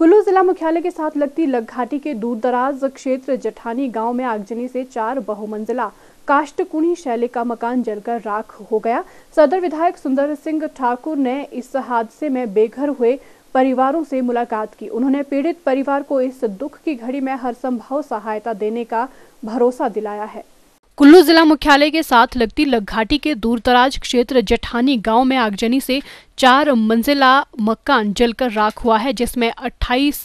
कुल्लू जिला मुख्यालय के साथ लगती लगघाटी के दूरदराज क्षेत्र जठानी गांव में आगजनी से चार बहुमंजिला काष्टकुणी शैली का मकान जलकर राख हो गया सदर विधायक सुंदर सिंह ठाकुर ने इस हादसे में बेघर हुए परिवारों से मुलाकात की उन्होंने पीड़ित परिवार को इस दुख की घड़ी में हर संभव सहायता देने का भरोसा दिलाया है कुल्लू जिला मुख्यालय के साथ लगती लगघाटी के दूरदराज क्षेत्र जठानी गांव में आगजनी से चार मंजिला मकान जलकर राख हुआ है जिसमें 28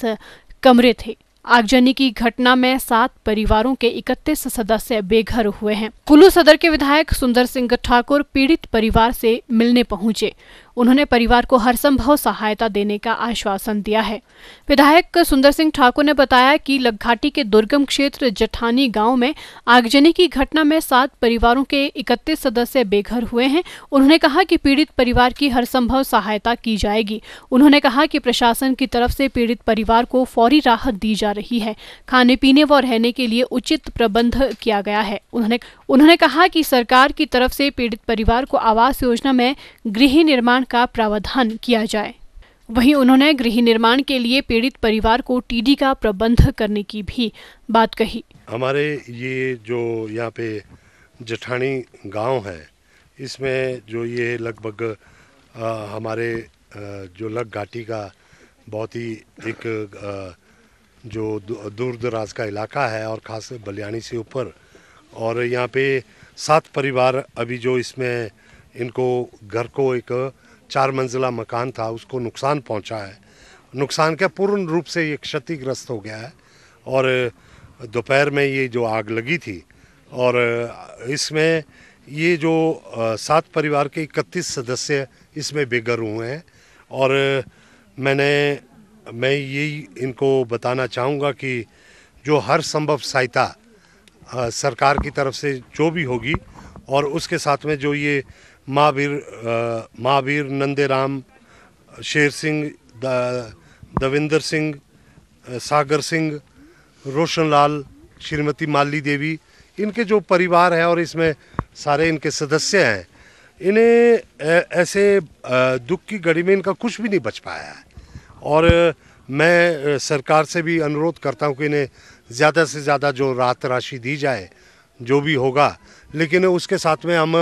कमरे थे आगजनी की घटना में सात परिवारों के इकतीस सदस्य बेघर हुए हैं कुल्लू सदर के विधायक सुंदर सिंह ठाकुर पीड़ित परिवार से मिलने पहुंचे उन्होंने परिवार को हर संभव सहायता देने का आश्वासन दिया है विधायक सुंदर सिंह ठाकुर ने बताया कि लगघाटी के दुर्गम क्षेत्र जठानी गांव में आगजनी की घटना में सात परिवारों के इकतीस सदस्य बेघर हुए हैं उन्होंने कहा कि पीड़ित परिवार की हर संभव सहायता की जाएगी उन्होंने कहा कि प्रशासन की तरफ से पीड़ित परिवार को फौरी राहत दी जा रही है खाने पीने व रहने के लिए उचित प्रबंध किया गया है उन्होंने उन्होंने कहा कि सरकार की तरफ से पीड़ित परिवार को आवास योजना में गृह निर्माण का प्रावधान किया जाए वहीं उन्होंने गृह निर्माण के लिए पीड़ित परिवार को टीडी का प्रबंध करने की भी बात कही हमारे ये जो यहाँ पे जठानी गांव है इसमें जो ये लगभग हमारे जो लग घाटी का बहुत ही एक आ, जो दूर दराज का इलाका है और ख़ास बलियानी से ऊपर और यहाँ पे सात परिवार अभी जो इसमें इनको घर को एक चार मंजिला मकान था उसको नुकसान पहुंचा है नुकसान क्या पूर्ण रूप से ये क्षतिग्रस्त हो गया है और दोपहर में ये जो आग लगी थी और इसमें ये जो सात परिवार के इकतीस सदस्य इसमें बेघर हुए हैं और मैंने मैं यही इनको बताना चाहूँगा कि जो हर संभव सहायता सरकार की तरफ से जो भी होगी और उसके साथ में जो ये महावीर महावीर नंदेराम शेर सिंह दविंदर सिंह सागर सिंह रोशन लाल श्रीमती माली देवी इनके जो परिवार है और इसमें सारे इनके सदस्य हैं इन्हें ऐसे दुख की घड़ी में इनका कुछ भी नहीं बच पाया है और मैं सरकार से भी अनुरोध करता हूँ कि इन्हें ज़्यादा से ज़्यादा जो राहत राशि दी जाए जो भी होगा लेकिन उसके साथ में हम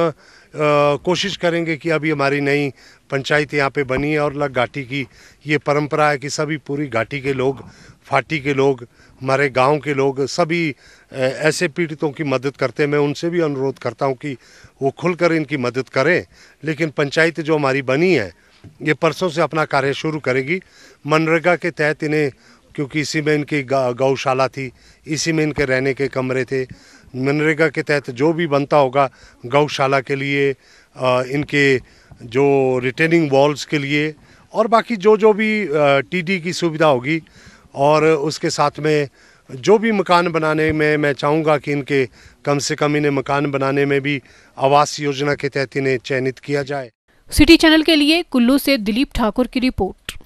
कोशिश करेंगे कि अभी हमारी नई पंचायत यहाँ पे बनी है और लग घाटी की ये परंपरा है कि सभी पूरी घाटी के लोग फाटी के लोग हमारे गांव के लोग सभी ऐसे पीड़ितों की मदद करते हैं मैं उनसे भी अनुरोध करता हूँ कि वो खुलकर इनकी मदद करें लेकिन पंचायत जो हमारी बनी है ये परसों से अपना कार्य शुरू करेगी मनरेगा के तहत इन्हें क्योंकि इसी में इनकी गौशाला थी इसी में इनके रहने के कमरे थे मनरेगा के तहत जो भी बनता होगा गौशाला के लिए इनके जो रिटेनिंग वॉल्स के लिए और बाकी जो जो भी टीडी की सुविधा होगी और उसके साथ में जो भी मकान बनाने में मैं चाहूँगा कि इनके कम से कम इन्हें मकान बनाने में भी आवास योजना के तहत इन्हें चयनित किया जाए सिटी चैनल के लिए कुल्लू से दिलीप ठाकुर की रिपोर्ट